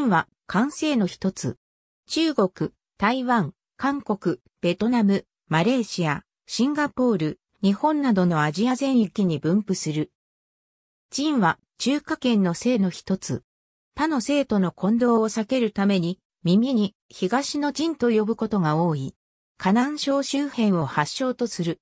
ンは関西の一つ。中国、台湾、韓国、ベトナム、マレーシア、シンガポール、日本などのアジア全域に分布する。ンは中華圏の姓の一つ。他の姓との混同を避けるために、耳に東のンと呼ぶことが多い。河南省周辺を発祥とする。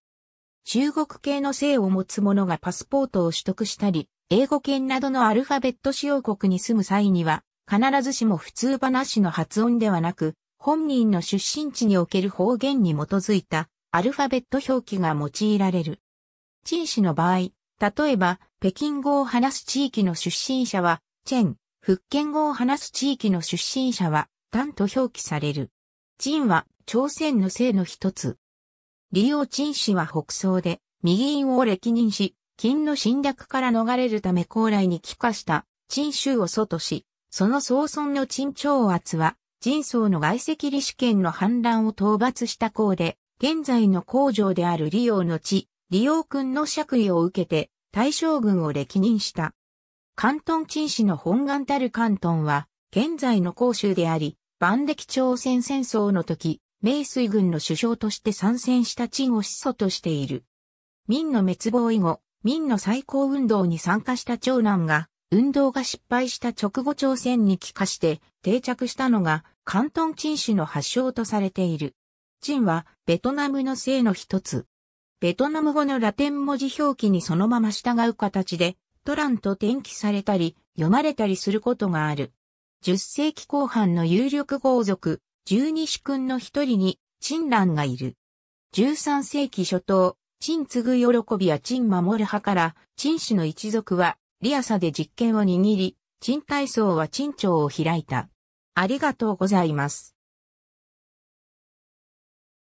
中国系の姓を持つ者がパスポートを取得したり、英語圏などのアルファベット使用国に住む際には、必ずしも普通話の発音ではなく、本人の出身地における方言に基づいたアルファベット表記が用いられる。陳氏の場合、例えば、北京語を話す地域の出身者は、チェン、福建語を話す地域の出身者は、タンと表記される。チンは、朝鮮の姓の一つ。利用陳氏は北宋で、右院を歴任し、金の侵略から逃れるため高麗に帰化した、陳州を祖とし、その総尊の陳長圧は、人相の外籍理主権の反乱を討伐した功で、現在の工場である利用の地、利用君の爵位を受けて、大将軍を歴任した。関東陳氏の本願たる関東は、現在の甲州であり、万暦朝鮮戦争の時、明水軍の首相として参戦した陳を始祖としている。民の滅亡以後、民の最高運動に参加した長男が、運動が失敗した直後朝鮮に帰化して定着したのが関東陳氏の発祥とされている。陳はベトナムの姓の一つ。ベトナム語のラテン文字表記にそのまま従う形でトランと転記されたり読まれたりすることがある。10世紀後半の有力豪族、十二子君の一人に陳蘭がいる。13世紀初頭、陳継ぐ喜びや陳守る派から、陳氏の一族は、リアサで実権を握り、賃貸層は陳朝を開いた。ありがとうございます。